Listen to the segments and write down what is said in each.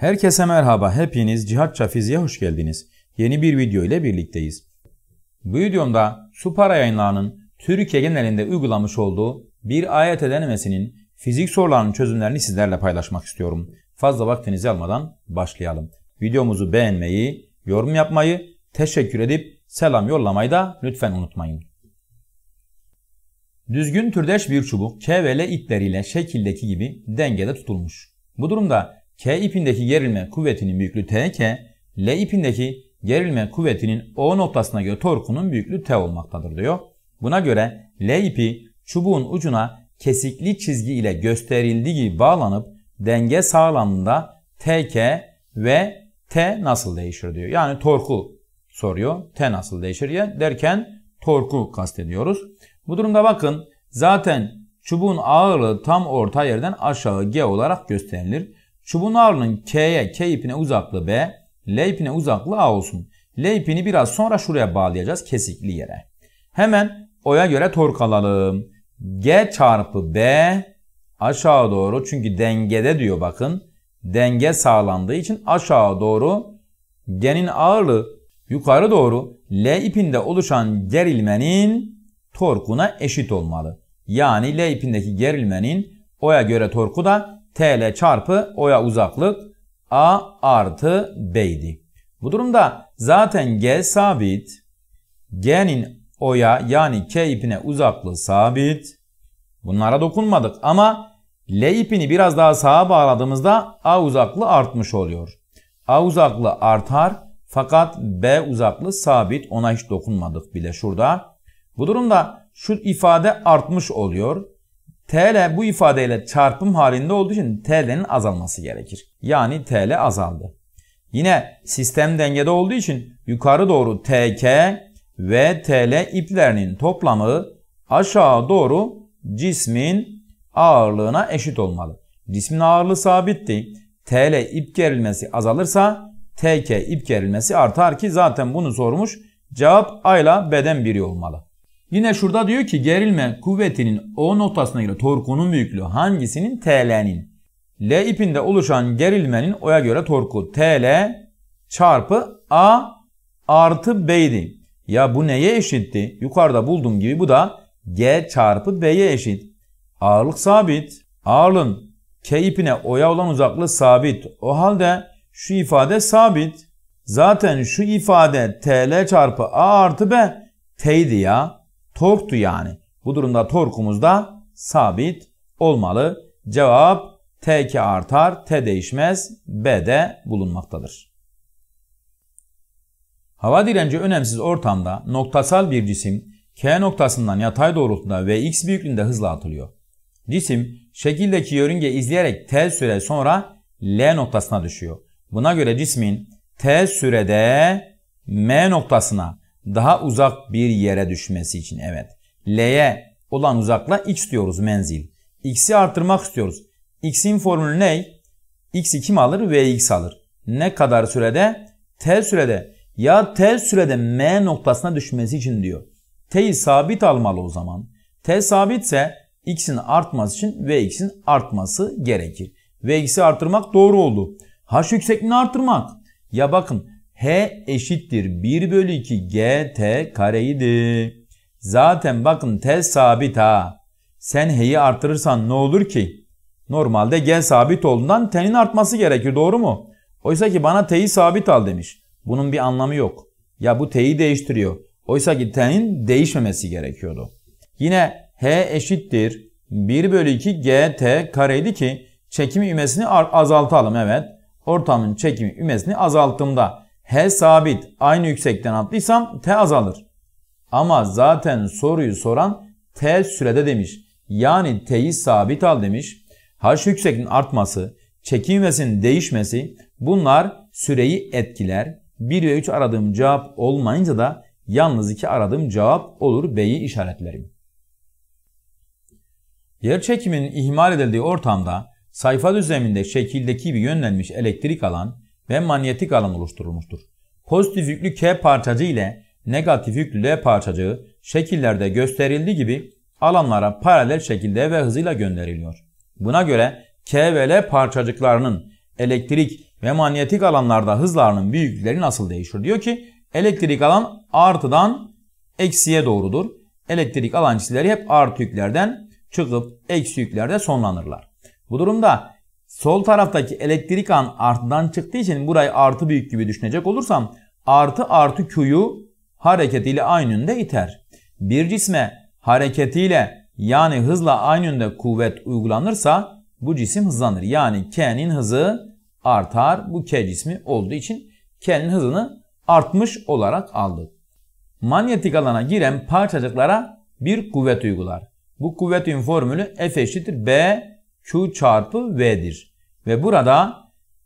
Herkese merhaba, hepiniz Cihatça Fiziğe hoş geldiniz. Yeni bir video ile birlikteyiz. Bu videomda Supara yayınlarının Türkiye genelinde uygulamış olduğu bir ayet denemesinin fizik sorularının çözümlerini sizlerle paylaşmak istiyorum. Fazla vaktinizi almadan başlayalım. Videomuzu beğenmeyi, yorum yapmayı, teşekkür edip selam yollamayı da lütfen unutmayın. Düzgün türdeş bir çubuk K ve L ipleriyle şekildeki gibi dengede tutulmuş. Bu durumda K ipindeki gerilme kuvvetinin büyüklüğü TK, L ipindeki gerilme kuvvetinin O noktasına göre torkunun büyüklüğü T olmaktadır diyor. Buna göre L ipi çubuğun ucuna kesikli çizgi ile gösterildiği gibi bağlanıp denge sağlamlığında TK ve T nasıl değişir diyor. Yani torku soruyor. T nasıl değişir diye derken torku kastediyoruz. Bu durumda bakın zaten çubuğun ağırlığı tam orta yerden aşağı G olarak gösterilir. Çubuğun ağırlığının K'ye, K ipine uzaklığı B, L ipine uzaklığı A olsun. L ipini biraz sonra şuraya bağlayacağız kesikli yere. Hemen O'ya göre tork alalım. G çarpı B aşağı doğru çünkü dengede diyor bakın. Denge sağlandığı için aşağı doğru G'nin ağırlığı yukarı doğru L ipinde oluşan gerilmenin torkuna eşit olmalı. Yani L ipindeki gerilmenin O'ya göre torku da TL çarpı O'ya uzaklık A artı B'ydi. Bu durumda zaten G sabit. G'nin O'ya yani K ipine uzaklığı sabit. Bunlara dokunmadık ama L ipini biraz daha sağa bağladığımızda A uzaklığı artmış oluyor. A uzaklığı artar fakat B uzaklığı sabit ona hiç dokunmadık bile şurada. Bu durumda şu ifade artmış oluyor. TL bu ifadeyle çarpım halinde olduğu için TL'nin azalması gerekir. Yani TL azaldı. Yine sistem dengede olduğu için yukarı doğru TK ve TL iplerinin toplamı aşağı doğru cismin ağırlığına eşit olmalı. Cismin ağırlığı sabitti. TL ip gerilmesi azalırsa TK ip gerilmesi artar ki zaten bunu sormuş. Cevap A ile B'den biri olmalı. Yine şurada diyor ki gerilme kuvvetinin O noktasına göre torkunun büyüklüğü hangisinin? TL'nin. L ipinde oluşan gerilmenin O'ya göre torku TL çarpı A artı B'ydi. Ya bu neye eşitti? Yukarıda bulduğum gibi bu da G çarpı B'ye eşit. Ağırlık sabit. Ağırlığın K ipine O'ya olan uzaklığı sabit. O halde şu ifade sabit. Zaten şu ifade TL çarpı A artı B T'ydi ya torktu yani. Bu durumda torkumuz da sabit olmalı. Cevap T2 artar, T değişmez, B'de bulunmaktadır. Hava direnci önemsiz ortamda noktasal bir cisim K noktasından yatay doğrultuda ve X büyüklüğünde hızla atılıyor. Cisim şekildeki yörünge izleyerek T süre sonra L noktasına düşüyor. Buna göre cismin T sürede M noktasına daha uzak bir yere düşmesi için evet. L'ye olan uzakla x diyoruz menzil. X'i artırmak istiyoruz. X'in formülü ne? X'i kim alır? Vx alır. Ne kadar sürede? T sürede. Ya T sürede M noktasına düşmesi için diyor. T'yi sabit almalı o zaman. T sabitse X'in artması için Vx'in artması gerekir. Vx'i artırmak doğru oldu. H yüksekliğini artırmak. Ya bakın H eşittir 1 bölü 2 GT kareydi. Zaten bakın T sabit ha. Sen H'yi artırırsan ne olur ki? Normalde G sabit olduğundan T'nin artması gerekir doğru mu? Oysa ki bana T'yi sabit al demiş. Bunun bir anlamı yok. Ya bu T'yi değiştiriyor. Oysa ki T'nin değişmemesi gerekiyordu. Yine H eşittir 1 bölü 2 GT kareydi ki çekimi ümesini azaltalım evet. Ortamın çekimi ümesini azalttığımda H sabit aynı yüksekten atlıysam T azalır. Ama zaten soruyu soran T sürede demiş. Yani T'yi sabit al demiş. H yüksekliğin artması, çekilmesinin değişmesi bunlar süreyi etkiler. 1 ve 3 aradığım cevap olmayınca da yalnız 2 aradığım cevap olur B'yi işaretlerim. Yer çekiminin ihmal edildiği ortamda sayfa düzleminde şekildeki bir yönlenmiş elektrik alan ve manyetik alan oluşturulmuştur. Pozitif yüklü K parçacığı ile negatif yüklü L parçacığı şekillerde gösterildiği gibi alanlara paralel şekilde ve hızıyla gönderiliyor. Buna göre K ve L parçacıklarının elektrik ve manyetik alanlarda hızlarının büyüklükleri nasıl değişir? Diyor ki elektrik alan artıdan eksiye doğrudur. Elektrik alan hep artı yüklerden çıkıp eksi yüklerde sonlanırlar. Bu durumda Sol taraftaki elektrik an artıdan çıktığı için burayı artı büyük gibi düşünecek olursam artı artı Q'yu hareketiyle aynı yönde iter. Bir cisme hareketiyle yani hızla aynı yönde kuvvet uygulanırsa bu cisim hızlanır. Yani K'nin hızı artar. Bu K cismi olduğu için K'nin hızını artmış olarak aldık. Manyetik alana giren parçacıklara bir kuvvet uygular. Bu kuvvetin formülü F eşittir B Q çarpı V'dir. Ve burada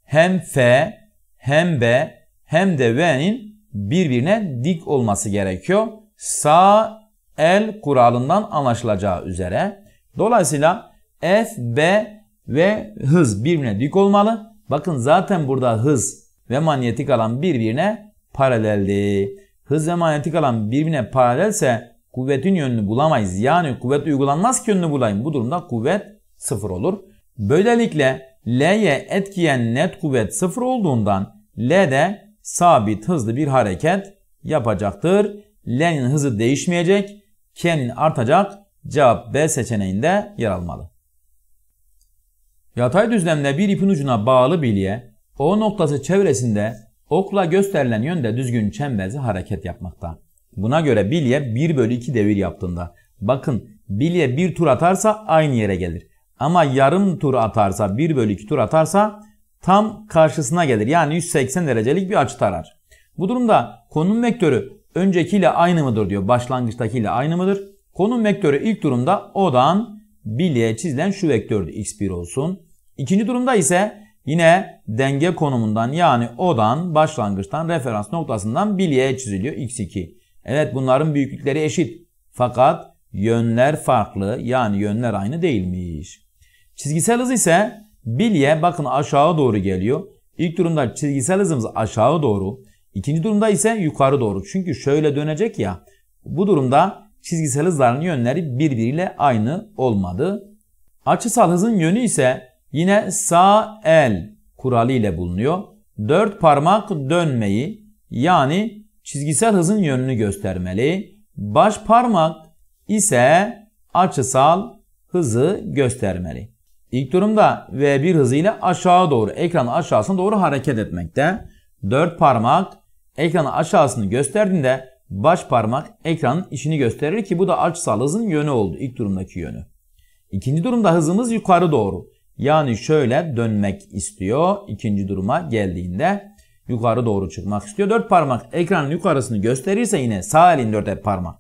hem F hem B hem de V'nin birbirine dik olması gerekiyor. Sağ el kuralından anlaşılacağı üzere. Dolayısıyla F, B ve hız birbirine dik olmalı. Bakın zaten burada hız ve manyetik alan birbirine paraleldi. Hız ve manyetik alan birbirine paralelse kuvvetin yönünü bulamayız. Yani kuvvet uygulanmaz ki yönünü bulayım. Bu durumda kuvvet sıfır olur. Böylelikle L'ye etkiyen net kuvvet sıfır olduğundan L de sabit hızlı bir hareket yapacaktır. L'nin hızı değişmeyecek, K'nin artacak. Cevap B seçeneğinde yer almalı. Yatay düzlemde bir ipin ucuna bağlı bilye O noktası çevresinde okla gösterilen yönde düzgün çemberli hareket yapmakta. Buna göre bilye 1 bölü 2 devir yaptığında. Bakın bilye bir tur atarsa aynı yere gelir. Ama yarım tur atarsa 1 bölü 2 tur atarsa tam karşısına gelir. Yani 180 derecelik bir açı tarar. Bu durumda konum vektörü öncekiyle aynı mıdır diyor. Başlangıçtakiyle aynı mıdır? Konum vektörü ilk durumda odan bilye çizilen şu vektördü. X1 olsun. İkinci durumda ise yine denge konumundan yani odan başlangıçtan referans noktasından bilyeye çiziliyor. X2. Evet bunların büyüklükleri eşit. Fakat yönler farklı yani yönler aynı değilmiş. Çizgisel hız ise bilye bakın aşağı doğru geliyor. İlk durumda çizgisel hızımız aşağı doğru. İkinci durumda ise yukarı doğru. Çünkü şöyle dönecek ya. Bu durumda çizgisel hızların yönleri birbiriyle aynı olmadı. Açısal hızın yönü ise yine sağ el kuralı ile bulunuyor. Dört parmak dönmeyi yani çizgisel hızın yönünü göstermeli. Baş parmak ise açısal hızı göstermeli. İlk durumda V1 hızıyla aşağı doğru ekranın aşağısına doğru hareket etmekte. 4 parmak ekranın aşağısını gösterdiğinde baş parmak ekranın içini gösterir ki bu da açısal hızın yönü oldu ilk durumdaki yönü. İkinci durumda hızımız yukarı doğru. Yani şöyle dönmek istiyor ikinci duruma geldiğinde yukarı doğru çıkmak istiyor. Dört parmak ekranın yukarısını gösterirse yine sağ elin dört parmak.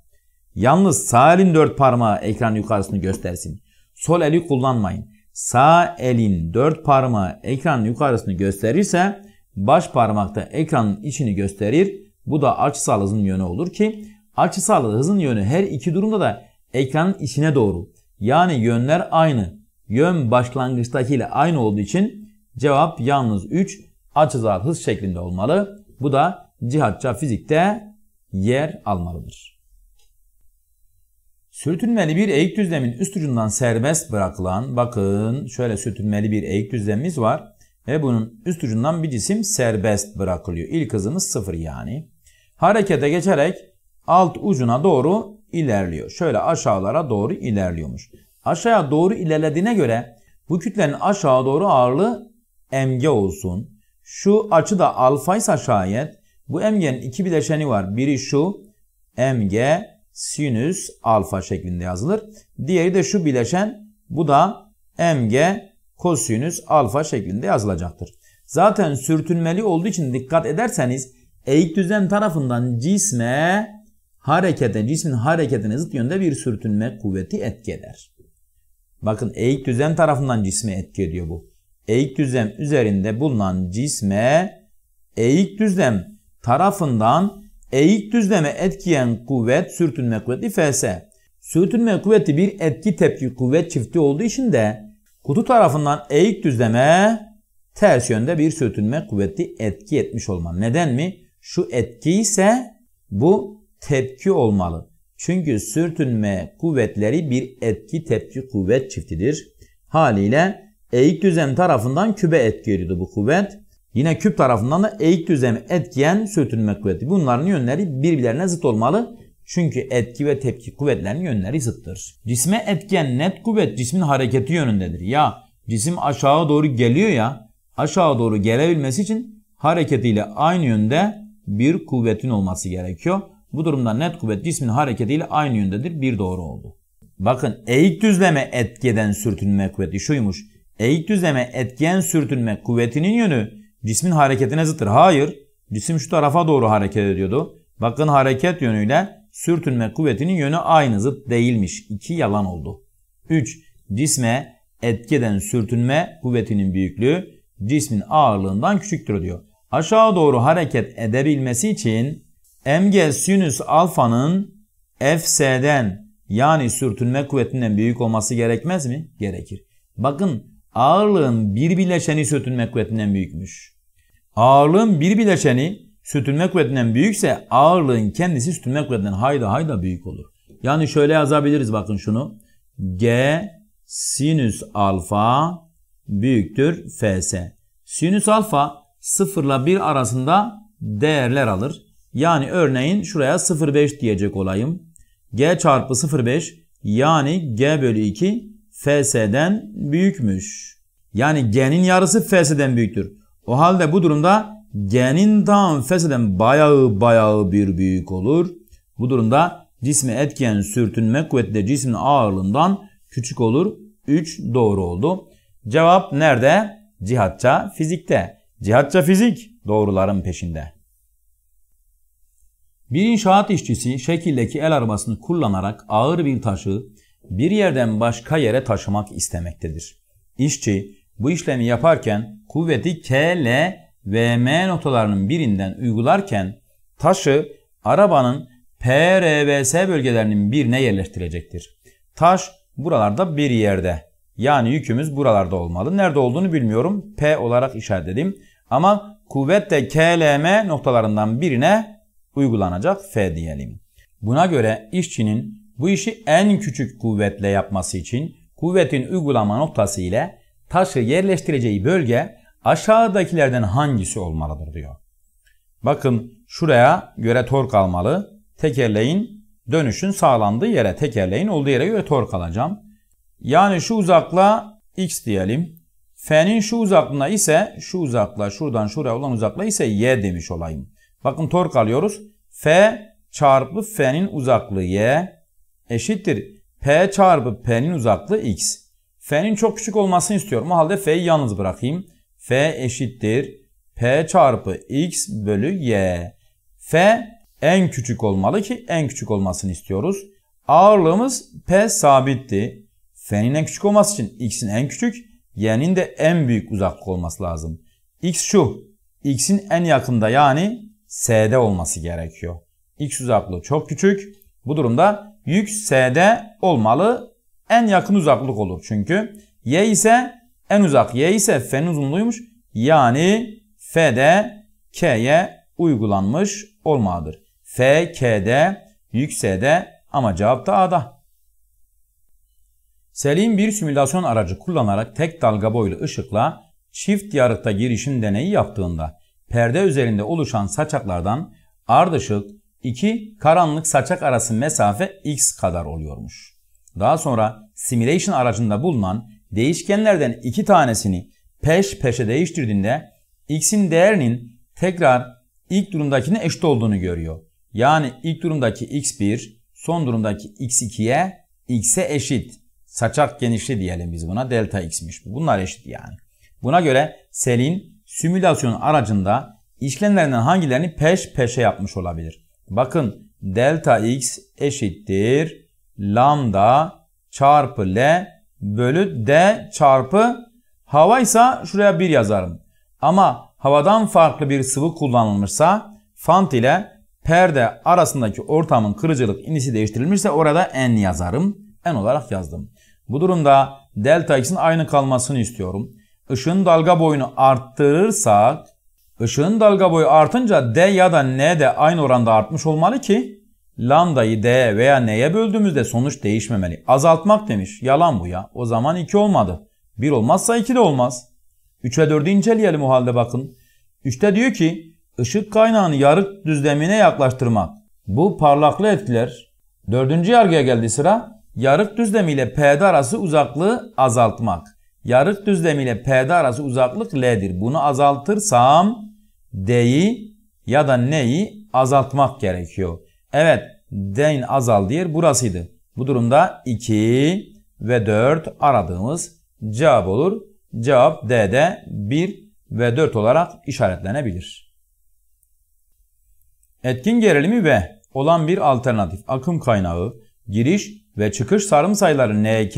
Yalnız sağ elin dört parmağı ekranın yukarısını göstersin. Sol eli kullanmayın sağ elin dört parmağı ekranın yukarısını gösterirse baş parmakta ekranın içini gösterir. Bu da açısal hızın yönü olur ki açısal hızın yönü her iki durumda da ekranın içine doğru. Yani yönler aynı. Yön başlangıçtaki ile aynı olduğu için cevap yalnız 3 açısal hız şeklinde olmalı. Bu da cihatça fizikte yer almalıdır. Sürtünmeli bir eğik düzlemin üst ucundan serbest bırakılan, bakın şöyle sürtünmeli bir eğik düzlemimiz var ve bunun üst ucundan bir cisim serbest bırakılıyor. İlk hızımız sıfır yani. Harekete geçerek alt ucuna doğru ilerliyor. Şöyle aşağılara doğru ilerliyormuş. Aşağıya doğru ilerlediğine göre bu kütlenin aşağı doğru ağırlığı mg olsun. Şu açı da alfa ise şayet bu mg'nin iki bileşeni var. Biri şu mg sinüs alfa şeklinde yazılır. Diğeri de şu bileşen bu da mg kosinüs alfa şeklinde yazılacaktır. Zaten sürtünmeli olduğu için dikkat ederseniz eğik düzlem tarafından cisme harekete, cismin hareketine zıt yönde bir sürtünme kuvveti etki eder. Bakın eğik düzlem tarafından cisme etki ediyor bu. Eğik düzlem üzerinde bulunan cisme eğik düzlem tarafından Eğik düzleme etkiyen kuvvet sürtünme kuvveti Fs. Sürtünme kuvveti bir etki tepki kuvvet çifti olduğu için de kutu tarafından eğik düzleme ters yönde bir sürtünme kuvveti etki etmiş olma. Neden mi? Şu etki ise bu tepki olmalı. Çünkü sürtünme kuvvetleri bir etki tepki kuvvet çiftidir. Haliyle eğik düzlem tarafından kübe etki ediyordu bu kuvvet. Yine küp tarafından da eğik düzlemi etkiyen sürtünme kuvveti. Bunların yönleri birbirlerine zıt olmalı. Çünkü etki ve tepki kuvvetlerinin yönleri zıttır. Cisme etken net kuvvet cismin hareketi yönündedir. Ya cisim aşağı doğru geliyor ya aşağı doğru gelebilmesi için hareketiyle aynı yönde bir kuvvetin olması gerekiyor. Bu durumda net kuvvet cismin hareketiyle aynı yöndedir. Bir doğru oldu. Bakın eğik düzleme etkeden sürtünme kuvveti şuymuş. Eğik düzleme etken sürtünme kuvvetinin yönü Cismin hareketine zıttır. Hayır. Cisim şu tarafa doğru hareket ediyordu. Bakın hareket yönüyle sürtünme kuvvetinin yönü aynı zıt değilmiş. İki yalan oldu. 3. Cisme etkeden sürtünme kuvvetinin büyüklüğü cismin ağırlığından küçüktür diyor. Aşağı doğru hareket edebilmesi için mg sinüs alfanın fs'den yani sürtünme kuvvetinden büyük olması gerekmez mi? Gerekir. Bakın ağırlığın bir bileşeni sürtünme kuvvetinden büyükmüş. Ağırlığın bir bileşeni sürtünme kuvvetinden büyükse ağırlığın kendisi sürtünme kuvvetinden hayda hayda büyük olur. Yani şöyle yazabiliriz bakın şunu. G sinüs alfa büyüktür fs. Sinüs alfa 0 ile 1 arasında değerler alır. Yani örneğin şuraya 0,5 diyecek olayım. G çarpı 0,5 yani G bölü 2 FS'den büyükmüş. Yani G'nin yarısı FS'den büyüktür. O halde bu durumda genin tam feseden bayağı bayağı bir büyük olur. Bu durumda cisme etken sürtünme kuvvetle cismin ağırlığından küçük olur. 3 doğru oldu. Cevap nerede? Cihatça fizikte. Cihatça fizik doğruların peşinde. Bir inşaat işçisi şekildeki el arabasını kullanarak ağır bir taşı bir yerden başka yere taşımak istemektedir. İşçi bu işlemi yaparken kuvveti K, L ve M notalarının birinden uygularken taşı arabanın P, R ve S bölgelerinin birine yerleştirecektir. Taş buralarda bir yerde. Yani yükümüz buralarda olmalı. Nerede olduğunu bilmiyorum. P olarak işaretledim. Ama kuvvet de KLM noktalarından birine uygulanacak F diyelim. Buna göre işçinin bu işi en küçük kuvvetle yapması için kuvvetin uygulama noktası ile taşı yerleştireceği bölge aşağıdakilerden hangisi olmalıdır diyor. Bakın şuraya göre tork almalı. Tekerleğin dönüşün sağlandığı yere, tekerleğin olduğu yere göre tork alacağım. Yani şu uzakla x diyelim. F'nin şu uzaklığına ise şu uzakla şuradan şuraya olan uzaklığa ise y demiş olayım. Bakın tork alıyoruz. F çarpı F'nin uzaklığı y eşittir. P çarpı P'nin uzaklığı x. F'nin çok küçük olmasını istiyorum. O halde F'yi yalnız bırakayım. F eşittir. P çarpı X bölü Y. F en küçük olmalı ki en küçük olmasını istiyoruz. Ağırlığımız P sabitti. F'nin en küçük olması için X'in en küçük, Y'nin de en büyük uzaklık olması lazım. X şu. X'in en yakında yani S'de olması gerekiyor. X uzaklığı çok küçük. Bu durumda yük S'de olmalı en yakın uzaklık olur çünkü. Y ise en uzak. Y ise F'nin uzunluğuymuş. Yani F'de K'ye uygulanmış olmalıdır. F, K'de, yükseğde ama cevap da A'da. Selim bir simülasyon aracı kullanarak tek dalga boylu ışıkla çift yarıkta girişim deneyi yaptığında perde üzerinde oluşan saçaklardan ardışık iki karanlık saçak arası mesafe x kadar oluyormuş. Daha sonra simulation aracında bulunan değişkenlerden iki tanesini peş peşe değiştirdiğinde x'in değerinin tekrar ilk durumdakine eşit olduğunu görüyor. Yani ilk durumdaki x1 son durumdaki x2'ye x'e eşit. Saçak genişliği diyelim biz buna delta x'miş. Bunlar eşit yani. Buna göre Sel'in simülasyon aracında işlemlerinden hangilerini peş peşe yapmış olabilir? Bakın delta x eşittir lambda çarpı L bölü D çarpı havaysa şuraya 1 yazarım. Ama havadan farklı bir sıvı kullanılmışsa fant ile perde arasındaki ortamın kırıcılık inisi değiştirilmişse orada N yazarım. N olarak yazdım. Bu durumda delta x'in aynı kalmasını istiyorum. Işığın dalga boyunu arttırırsak ışığın dalga boyu artınca D ya da N de aynı oranda artmış olmalı ki Lambdayı d veya n'ye böldüğümüzde sonuç değişmemeli. Azaltmak demiş. Yalan bu ya. O zaman 2 olmadı. 1 olmazsa 2 de olmaz. 3 ve 4'ü inceleyelim o halde bakın. 3'te diyor ki ışık kaynağını yarık düzlemine yaklaştırmak. Bu parlaklı etkiler. Dördüncü yargıya geldi sıra. Yarık düzlemi ile P'de arası uzaklığı azaltmak. Yarık düzlemi ile P'de arası uzaklık L'dir. Bunu azaltırsam D'yi ya da neyi azaltmak gerekiyor. Evet den azal yer burasıydı. Bu durumda 2 ve 4 aradığımız cevap olur. Cevap D'de 1 ve 4 olarak işaretlenebilir. Etkin gerilimi ve olan bir alternatif akım kaynağı, giriş ve çıkış sarım sayıları NK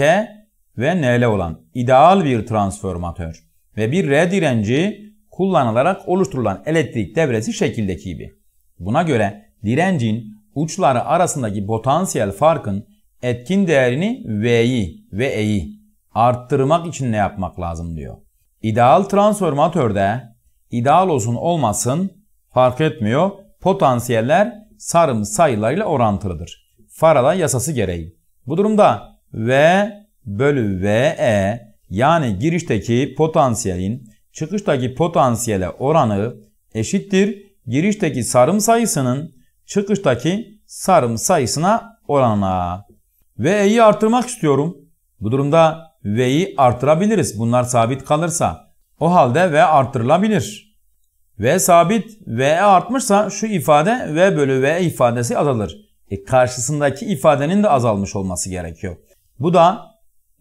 ve NL olan ideal bir transformatör ve bir R direnci kullanılarak oluşturulan elektrik devresi şekildeki gibi. Buna göre direncin uçları arasındaki potansiyel farkın etkin değerini V'yi ve E'yi arttırmak için ne yapmak lazım diyor. İdeal transformatörde ideal olsun olmasın fark etmiyor. Potansiyeller sarım sayılarıyla orantılıdır. Faraday yasası gereği. Bu durumda V bölü VE yani girişteki potansiyelin çıkıştaki potansiyele oranı eşittir. Girişteki sarım sayısının çıkıştaki sarım sayısına oranla. Ve e'yi artırmak istiyorum. Bu durumda v'yi artırabiliriz. Bunlar sabit kalırsa. O halde v artırılabilir. v sabit, v artmışsa şu ifade v bölü v ifadesi azalır. E karşısındaki ifadenin de azalmış olması gerekiyor. Bu da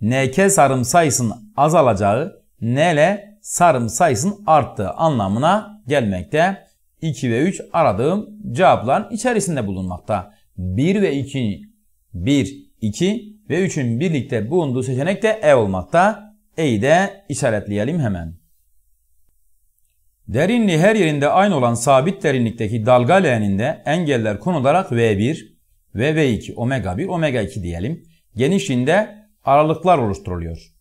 nk sarım sayısının azalacağı, nl sarım sayısının arttığı anlamına gelmekte. 2 ve 3 aradığım cevapların içerisinde bulunmakta. 1 ve 2, 1, 2 ve 3'ün birlikte bulunduğu seçenek de E olmakta. E'yi de işaretleyelim hemen. Derinliği her yerinde aynı olan sabit derinlikteki dalga leğeninde engeller konularak V1 ve V2, omega 1, omega 2 diyelim. Genişliğinde aralıklar oluşturuluyor.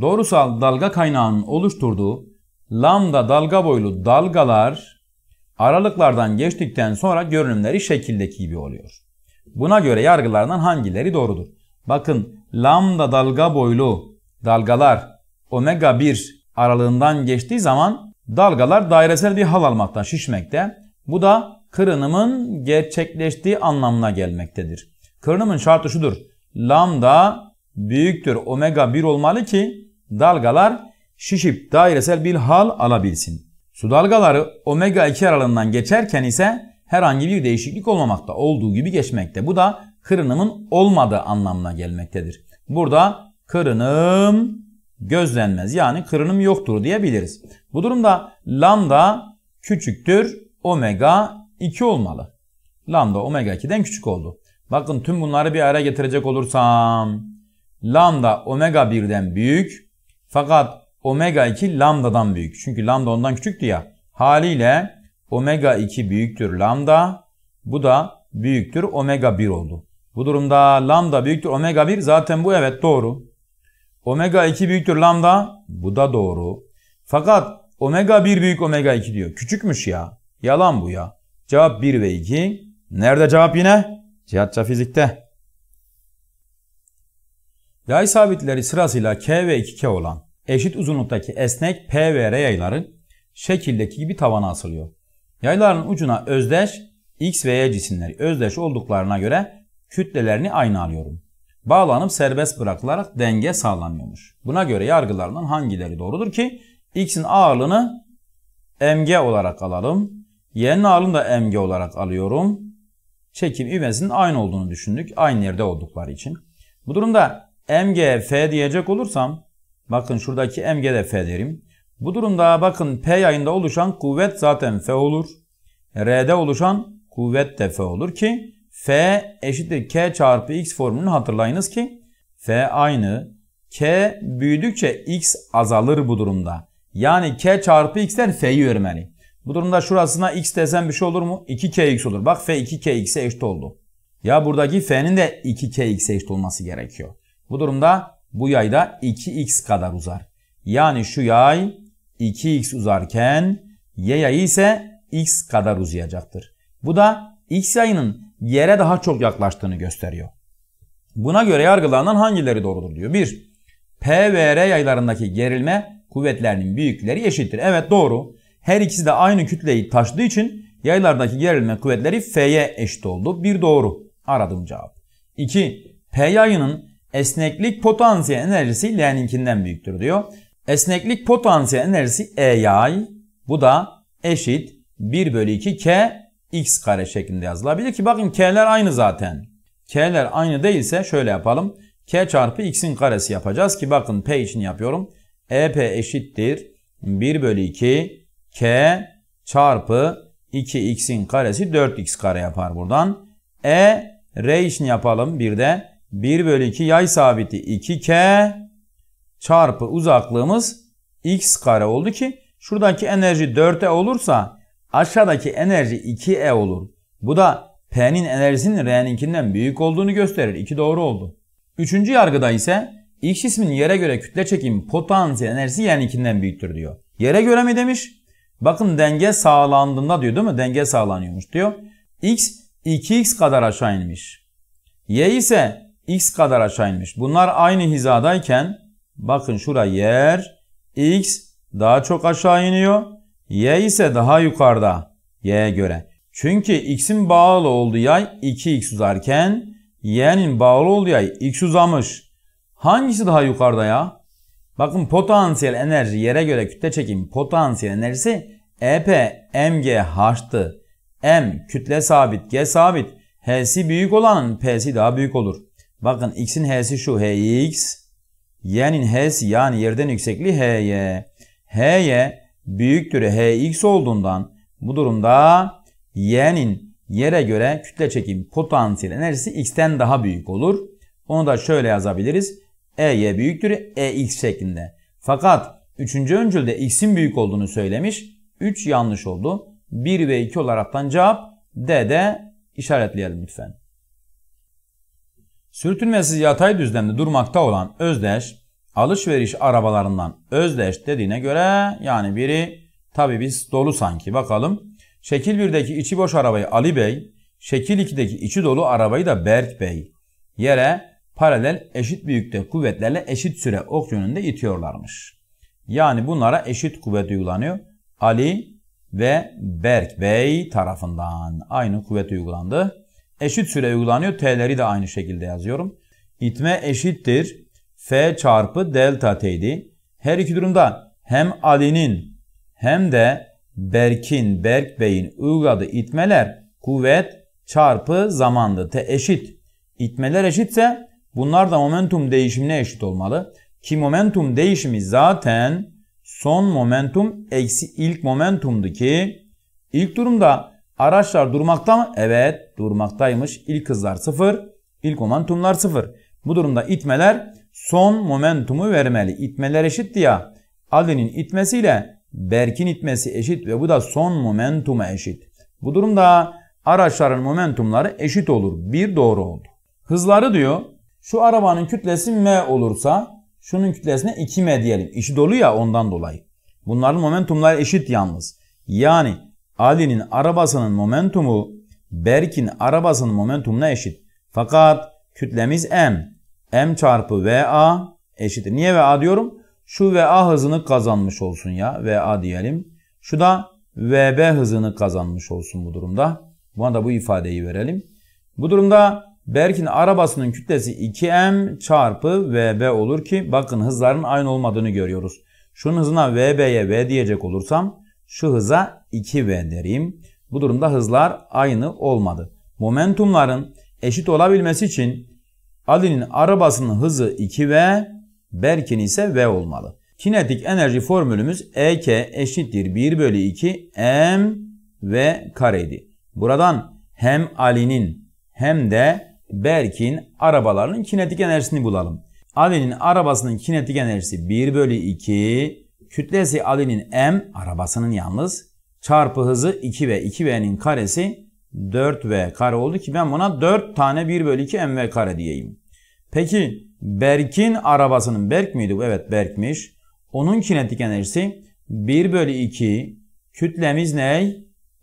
Doğrusal dalga kaynağının oluşturduğu lambda dalga boylu dalgalar Aralıklardan geçtikten sonra görünümleri şekildeki gibi oluyor. Buna göre yargılardan hangileri doğrudur? Bakın lambda dalga boylu dalgalar omega 1 aralığından geçtiği zaman dalgalar dairesel bir hal almakta, şişmekte. Bu da kırınımın gerçekleştiği anlamına gelmektedir. Kırınımın şartı şudur. Lambda büyüktür omega 1 olmalı ki dalgalar şişip dairesel bir hal alabilsin. Su dalgaları omega 2 aralığından geçerken ise herhangi bir değişiklik olmamakta olduğu gibi geçmekte. Bu da kırınımın olmadığı anlamına gelmektedir. Burada kırınım gözlenmez yani kırınım yoktur diyebiliriz. Bu durumda lambda küçüktür omega 2 olmalı. Lambda omega 2'den küçük oldu. Bakın tüm bunları bir araya getirecek olursam lambda omega 1'den büyük fakat omega 2 lambdadan büyük. Çünkü lambda ondan küçüktü ya. Haliyle omega 2 büyüktür lambda. Bu da büyüktür omega 1 oldu. Bu durumda lambda büyüktür omega 1 zaten bu evet doğru. Omega 2 büyüktür lambda bu da doğru. Fakat omega 1 büyük omega 2 diyor. Küçükmüş ya. Yalan bu ya. Cevap 1 ve 2. Nerede cevap yine? Cihatça fizikte. Yay sabitleri sırasıyla K ve 2K olan eşit uzunluktaki esnek P ve R yayları şekildeki gibi tavana asılıyor. Yayların ucuna özdeş X ve Y cisimleri özdeş olduklarına göre kütlelerini aynı alıyorum. Bağlanıp serbest bırakılarak denge sağlanıyormuş. Buna göre yargılarından hangileri doğrudur ki X'in ağırlığını mg olarak alalım. Y'nin ağırlığını da mg olarak alıyorum. Çekim ivmesinin aynı olduğunu düşündük. Aynı yerde oldukları için. Bu durumda mg f diyecek olursam Bakın şuradaki emge de F derim. Bu durumda bakın P yayında oluşan kuvvet zaten F olur. R'de oluşan kuvvet de F olur ki F eşittir K çarpı X formülünü hatırlayınız ki F aynı K büyüdükçe X azalır bu durumda. Yani K çarpı xten F'yi vermeli. Bu durumda şurasına X desem bir şey olur mu? 2KX olur. Bak F 2KX'e eşit oldu. Ya buradaki F'nin de 2KX'e eşit olması gerekiyor. Bu durumda bu yay da 2x kadar uzar. Yani şu yay 2x uzarken y yayı ise x kadar uzayacaktır. Bu da x yayının yere daha çok yaklaştığını gösteriyor. Buna göre yargılanan hangileri doğrudur diyor. 1. P ve R yaylarındaki gerilme kuvvetlerinin büyükleri eşittir. Evet doğru. Her ikisi de aynı kütleyi taşıdığı için yaylardaki gerilme kuvvetleri F'ye eşit oldu. Bir doğru. Aradım cevap. 2. P yayının Esneklik potansiyel enerjisi L'ninkinden büyüktür diyor. Esneklik potansiyel enerjisi E yay. Bu da eşit 1 bölü 2 K x kare şeklinde yazılabilir ki bakın K'ler aynı zaten. K'ler aynı değilse şöyle yapalım. K çarpı x'in karesi yapacağız ki bakın P için yapıyorum. EP eşittir 1 bölü 2 K çarpı 2x'in karesi 4x kare yapar buradan. E R için yapalım bir de 1 bölü 2 yay sabiti 2K çarpı uzaklığımız X kare oldu ki şuradaki enerji 4E olursa aşağıdaki enerji 2E olur. Bu da P'nin enerjisinin R'ninkinden büyük olduğunu gösterir. 2 doğru oldu. Üçüncü yargıda ise X ismin yere göre kütle çekim potansiyel enerjisi Y'ninkinden büyüktür diyor. Yere göre mi demiş? Bakın denge sağlandığında diyor değil mi? Denge sağlanıyormuş diyor. X 2x kadar aşağı inmiş. Y ise x kadar aşağı inmiş. Bunlar aynı hizadayken bakın şura yer x daha çok aşağı iniyor. Y ise daha yukarıda y'ye göre. Çünkü x'in bağlı olduğu yay 2x uzarken y'nin bağlı olduğu yay x uzamış. Hangisi daha yukarıda ya? Bakın potansiyel enerji yere göre kütle çekim potansiyel enerjisi EP MGH'tı. M kütle sabit, G sabit. H'si büyük olanın P'si daha büyük olur. Bakın x'in h'si şu hx. Y'nin h'si yani yerden yüksekliği h'ye. H'ye büyüktür hx olduğundan bu durumda y'nin yere göre kütle çekim potansiyel enerjisi x'ten daha büyük olur. Onu da şöyle yazabiliriz. E'ye büyüktür ex şeklinde. Fakat 3. öncülde x'in büyük olduğunu söylemiş. 3 yanlış oldu. 1 ve 2 olaraktan cevap D'de işaretleyelim lütfen. Sürtünmesiz yatay düzlemde durmakta olan özdeş, alışveriş arabalarından özdeş dediğine göre yani biri tabi biz dolu sanki bakalım. Şekil 1'deki içi boş arabayı Ali Bey, şekil 2'deki içi dolu arabayı da Berk Bey yere paralel eşit büyükte kuvvetlerle eşit süre ok yönünde itiyorlarmış. Yani bunlara eşit kuvvet uygulanıyor. Ali ve Berk Bey tarafından aynı kuvvet uygulandı. Eşit süre uygulanıyor. T'leri de aynı şekilde yazıyorum. İtme eşittir. F çarpı delta T'ydi. Her iki durumda hem Ali'nin hem de Berk'in, Berk Bey'in uyguladığı itmeler kuvvet çarpı zamandı. T eşit. İtmeler eşitse bunlar da momentum değişimine eşit olmalı. Ki momentum değişimi zaten son momentum eksi ilk momentumdu ki ilk durumda Araçlar durmakta mı? Evet durmaktaymış. İlk hızlar 0, ilk momentumlar 0. Bu durumda itmeler son momentumu vermeli. İtmeler eşitti ya. Ali'nin itmesiyle Berk'in itmesi eşit ve bu da son momentuma eşit. Bu durumda araçların momentumları eşit olur. Bir doğru oldu. Hızları diyor. Şu arabanın kütlesi M olursa şunun kütlesine 2M diyelim. İşi dolu ya ondan dolayı. Bunların momentumları eşit yalnız. Yani Ali'nin arabasının momentumu Berk'in arabasının momentumuna eşit. Fakat kütlemiz m. m çarpı va eşittir. Niye va diyorum? Şu va hızını kazanmış olsun ya. va diyelim. Şu da vb hızını kazanmış olsun bu durumda. Buna da bu ifadeyi verelim. Bu durumda Berk'in arabasının kütlesi 2m çarpı vb olur ki bakın hızların aynı olmadığını görüyoruz. Şunun hızına vb'ye v diyecek olursam şu hıza 2v derim. Bu durumda hızlar aynı olmadı. Momentumların eşit olabilmesi için Ali'nin arabasının hızı 2v, Berk'in ise v olmalı. Kinetik enerji formülümüz EK eşittir 1 bölü 2 M ve kareydi. Buradan hem Ali'nin hem de Berk'in arabalarının kinetik enerjisini bulalım. Ali'nin arabasının kinetik enerjisi 1 bölü 2 Kütlesi Ali'nin M arabasının yalnız çarpı hızı 2V. 2V'nin karesi 4V kare oldu ki ben buna 4 tane 1 bölü 2 MV kare diyeyim. Peki Berk'in arabasının Berk miydi? Evet Berk'miş. Onun kinetik enerjisi 1 bölü 2 kütlemiz ne?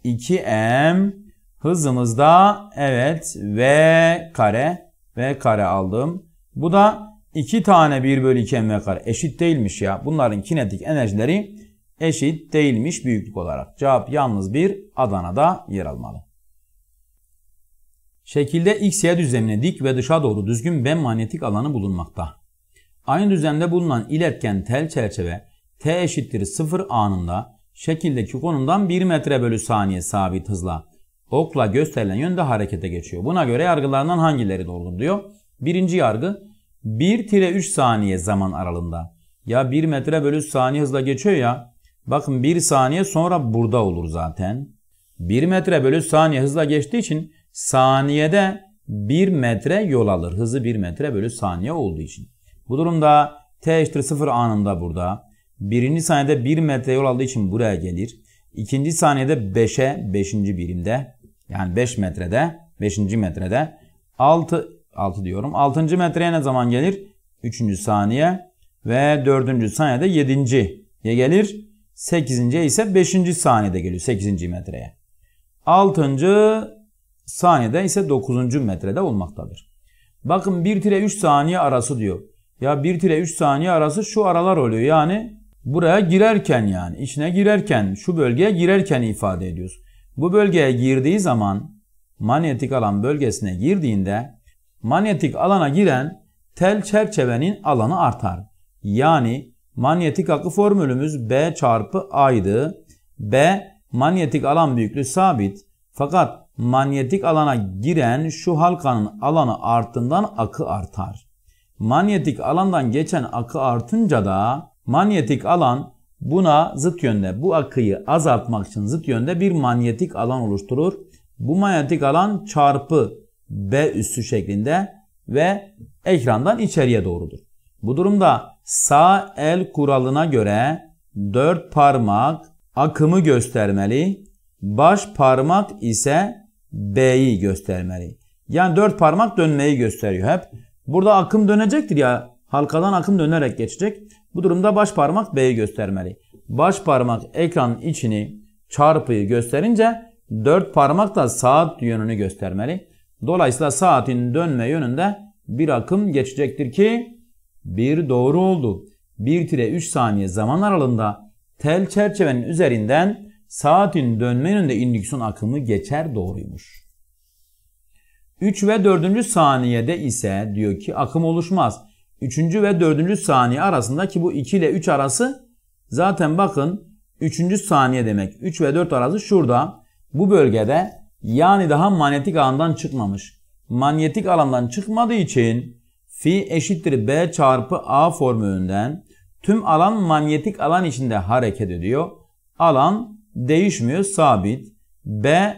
2M hızımız da evet V kare V kare aldım. Bu da 2 tane 1 bölü 2 mv kare eşit değilmiş ya. Bunların kinetik enerjileri eşit değilmiş büyüklük olarak. Cevap yalnız bir Adana'da yer almalı. Şekilde XY düzlemine dik ve dışa doğru düzgün B manyetik alanı bulunmakta. Aynı düzlemde bulunan iletken tel çerçeve T eşittir 0 anında şekildeki konumdan 1 metre bölü saniye sabit hızla okla gösterilen yönde harekete geçiyor. Buna göre yargılarından hangileri doğrudur diyor. Birinci yargı 1-3 saniye zaman aralığında. Ya 1 metre bölü saniye hızla geçiyor ya. Bakın 1 saniye sonra burada olur zaten. 1 metre bölü saniye hızla geçtiği için saniyede 1 metre yol alır. Hızı 1 metre bölü saniye olduğu için. Bu durumda t eşittir 0 anında burada. Birinci saniyede 1 metre yol aldığı için buraya gelir. İkinci saniyede 5'e 5. birimde yani 5 metrede 5. metrede 6 6 diyorum. 6. metreye ne zaman gelir? 3. saniye ve 4. saniyede 7. ye gelir. 8. ise 5. saniyede geliyor 8. metreye. 6. saniyede ise 9. metrede olmaktadır. Bakın 1 tire 3 saniye arası diyor. Ya 1 tire 3 saniye arası şu aralar oluyor. Yani buraya girerken yani içine girerken şu bölgeye girerken ifade ediyoruz. Bu bölgeye girdiği zaman manyetik alan bölgesine girdiğinde manyetik alana giren tel çerçevenin alanı artar. Yani manyetik akı formülümüz B çarpı A'ydı. B manyetik alan büyüklüğü sabit. Fakat manyetik alana giren şu halkanın alanı arttığından akı artar. Manyetik alandan geçen akı artınca da manyetik alan buna zıt yönde bu akıyı azaltmak için zıt yönde bir manyetik alan oluşturur. Bu manyetik alan çarpı B üstü şeklinde ve ekrandan içeriye doğrudur. Bu durumda sağ el kuralına göre dört parmak akımı göstermeli, baş parmak ise B'yi göstermeli. Yani dört parmak dönmeyi gösteriyor hep. Burada akım dönecektir ya. Halkadan akım dönerek geçecek. Bu durumda baş parmak B'yi göstermeli. Baş parmak ekranın içini çarpıyı gösterince dört parmak da saat yönünü göstermeli. Dolayısıyla saatin dönme yönünde bir akım geçecektir ki bir doğru oldu. 1-3 saniye zaman aralığında tel çerçevenin üzerinden saatin dönme yönünde indüksiyon akımı geçer doğruymuş. 3 ve 4. saniyede ise diyor ki akım oluşmaz. 3. ve 4. saniye arasında ki bu 2 ile 3 arası zaten bakın 3. saniye demek. 3 ve 4 arası şurada bu bölgede yani daha manyetik alandan çıkmamış. Manyetik alandan çıkmadığı için fi eşittir B çarpı A formülünden tüm alan manyetik alan içinde hareket ediyor. Alan değişmiyor sabit. B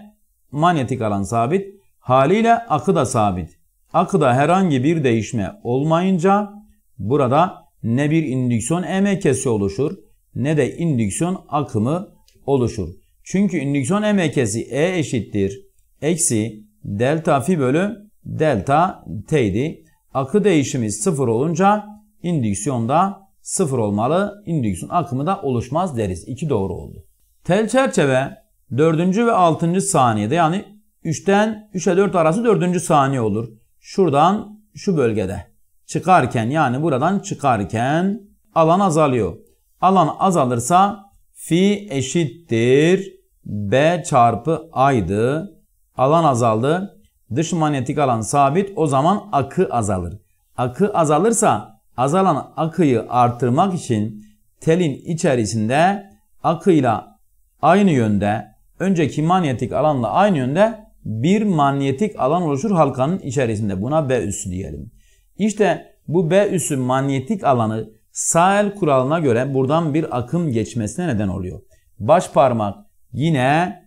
manyetik alan sabit. Haliyle akı da sabit. Akıda herhangi bir değişme olmayınca burada ne bir indüksiyon EMK'si oluşur ne de indüksiyon akımı oluşur. Çünkü indüksiyon E merkezi E eşittir. Eksi delta fi bölü delta t idi. Akı değişimi sıfır olunca indüksiyon da sıfır olmalı. İndüksiyon akımı da oluşmaz deriz. İki doğru oldu. Tel çerçeve 4. ve 6. saniyede yani 3'ten 3'e 4 arası 4. saniye olur. Şuradan şu bölgede çıkarken yani buradan çıkarken alan azalıyor. Alan azalırsa fi eşittir B çarpı A'ydı. Alan azaldı. Dış manyetik alan sabit. O zaman akı azalır. Akı azalırsa azalan akıyı artırmak için telin içerisinde akıyla aynı yönde önceki manyetik alanla aynı yönde bir manyetik alan oluşur halkanın içerisinde. Buna B üssü diyelim. İşte bu B üssü manyetik alanı sağ el kuralına göre buradan bir akım geçmesine neden oluyor. Baş parmak Yine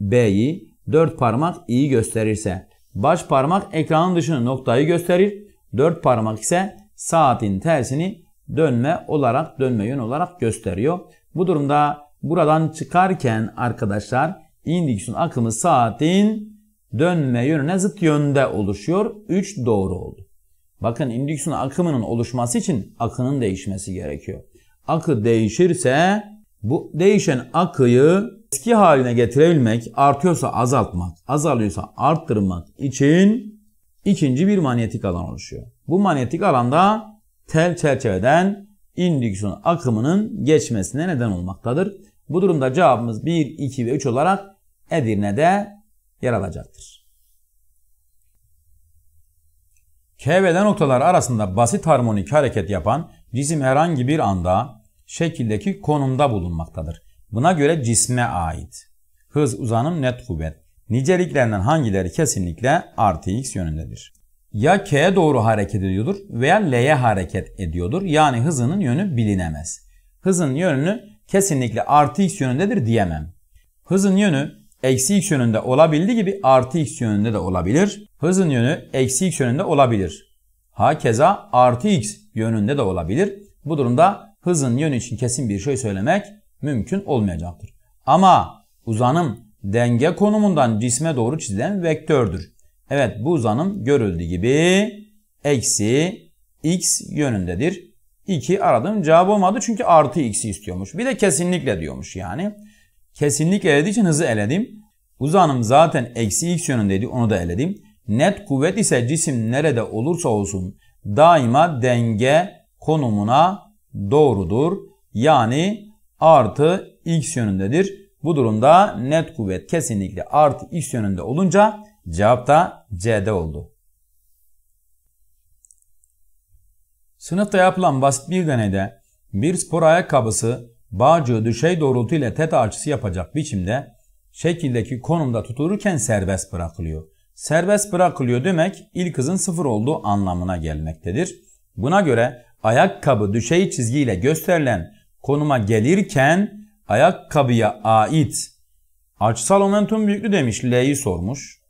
B'yi 4 parmak iyi gösterirse baş parmak ekranın dışını noktayı gösterir. 4 parmak ise saatin tersini dönme olarak dönme yön olarak gösteriyor. Bu durumda buradan çıkarken arkadaşlar indiksin akımı saatin dönme yönüne zıt yönde oluşuyor. 3 doğru oldu. Bakın indüksiyon akımının oluşması için akının değişmesi gerekiyor. Akı değişirse bu değişen akıyı eski haline getirebilmek, artıyorsa azaltmak, azalıyorsa arttırmak için ikinci bir manyetik alan oluşuyor. Bu manyetik alanda tel çerçeveden indüksiyon akımının geçmesine neden olmaktadır. Bu durumda cevabımız 1, 2 ve 3 olarak Edirne'de yer alacaktır. K ve D noktaları arasında basit harmonik hareket yapan cisim herhangi bir anda şekildeki konumda bulunmaktadır. Buna göre cisme ait. Hız, uzanım, net kuvvet. Niceliklerinden hangileri kesinlikle artı x yönündedir? Ya k'ye doğru hareket ediyordur veya l'ye hareket ediyordur. Yani hızının yönü bilinemez. Hızın yönünü kesinlikle artı x yönündedir diyemem. Hızın yönü eksi x yönünde olabildiği gibi artı x yönünde de olabilir. Hızın yönü eksi x yönünde olabilir. Hakeza artı x yönünde de olabilir. Bu durumda hızın yönü için kesin bir şey söylemek mümkün olmayacaktır. Ama uzanım denge konumundan cisme doğru çizilen vektördür. Evet bu uzanım görüldüğü gibi eksi x yönündedir. 2 aradım cevap olmadı çünkü artı x'i istiyormuş. Bir de kesinlikle diyormuş yani. Kesinlikle elediği için hızı eledim. Uzanım zaten eksi x yönündeydi onu da eledim. Net kuvvet ise cisim nerede olursa olsun daima denge konumuna doğrudur. Yani artı x yönündedir. Bu durumda net kuvvet kesinlikle artı x yönünde olunca cevap da C'de oldu. Sınıfta yapılan basit bir deneyde bir spor ayakkabısı bağcığı düşey doğrultu ile teta açısı yapacak biçimde şekildeki konumda tutulurken serbest bırakılıyor. Serbest bırakılıyor demek ilk hızın sıfır olduğu anlamına gelmektedir. Buna göre ayakkabı düşey çizgiyle gösterilen konuma gelirken ayakkabıya ait açısal momentum büyüklüğü demiş L'yi sormuş.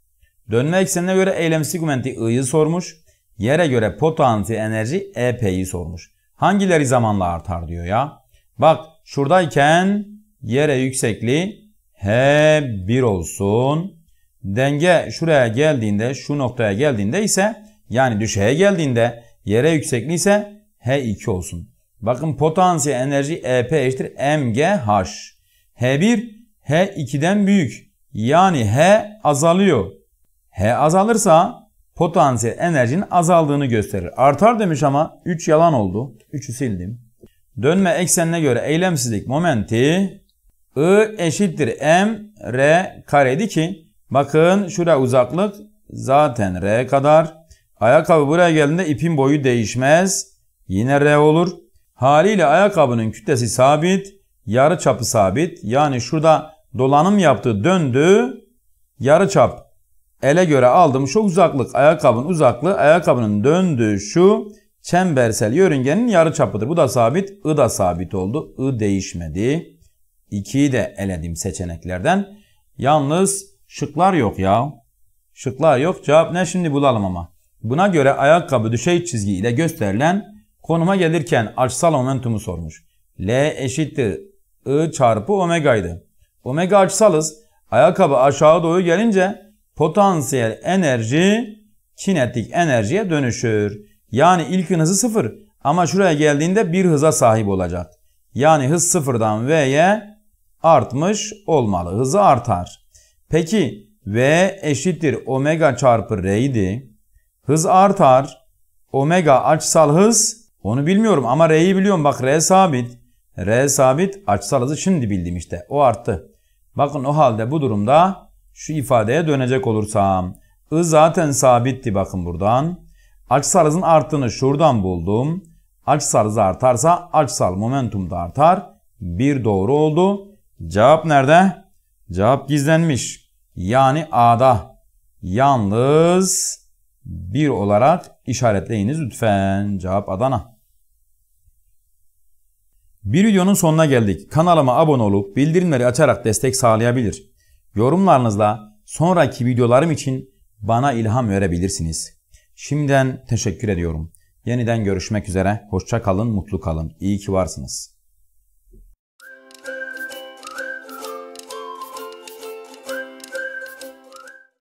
Dönme eksenine göre eylem sigmenti I'yi sormuş. Yere göre potansiyel enerji EP'yi sormuş. Hangileri zamanla artar diyor ya. Bak şuradayken yere yüksekliği H1 olsun. Denge şuraya geldiğinde şu noktaya geldiğinde ise yani düşeye geldiğinde yere yüksekliği ise H2 olsun. Bakın potansiyel enerji EP eşittir MGH. H1 H2'den büyük. Yani H azalıyor. H azalırsa potansiyel enerjinin azaldığını gösterir. Artar demiş ama 3 yalan oldu. 3'ü sildim. Dönme eksenine göre eylemsizlik momenti I eşittir M R kareydi ki bakın şuraya uzaklık zaten R kadar. Ayakkabı buraya geldiğinde ipin boyu değişmez. Yine R olur. Haliyle ayakkabının kütlesi sabit, yarı çapı sabit. Yani şurada dolanım yaptı, döndü, yarı çap. Ele göre aldım şu uzaklık, ayakkabının uzaklığı, ayakkabının döndüğü şu çembersel yörüngenin yarı çapıdır. Bu da sabit, I da sabit oldu. I değişmedi. İkiyi de eledim seçeneklerden. Yalnız şıklar yok ya. Şıklar yok. Cevap ne şimdi bulalım ama. Buna göre ayakkabı düşey çizgi ile gösterilen Konuma gelirken açsal momentumu sormuş. L eşittir I çarpı omega'ydı. Omega açısalız. Ayakkabı aşağı doğru gelince potansiyel enerji kinetik enerjiye dönüşür. Yani ilkin hızı sıfır ama şuraya geldiğinde bir hıza sahip olacak. Yani hız sıfırdan V'ye artmış olmalı. Hızı artar. Peki V eşittir omega çarpı R idi. Hız artar. Omega açsal hız onu bilmiyorum ama R'yi biliyorum. Bak R sabit. R sabit açsalızı şimdi bildim işte. O arttı. Bakın o halde bu durumda şu ifadeye dönecek olursam. I zaten sabitti bakın buradan. Açsalızın arttığını şuradan buldum. Açsalız artarsa açsal momentum da artar. Bir doğru oldu. Cevap nerede? Cevap gizlenmiş. Yani A'da. Yalnız bir olarak İşaretleyiniz lütfen. Cevap Adana. Bir videonun sonuna geldik. Kanalıma abone olup bildirimleri açarak destek sağlayabilir. Yorumlarınızla sonraki videolarım için bana ilham verebilirsiniz. Şimdiden teşekkür ediyorum. Yeniden görüşmek üzere. Hoşça kalın, mutlu kalın. İyi ki varsınız.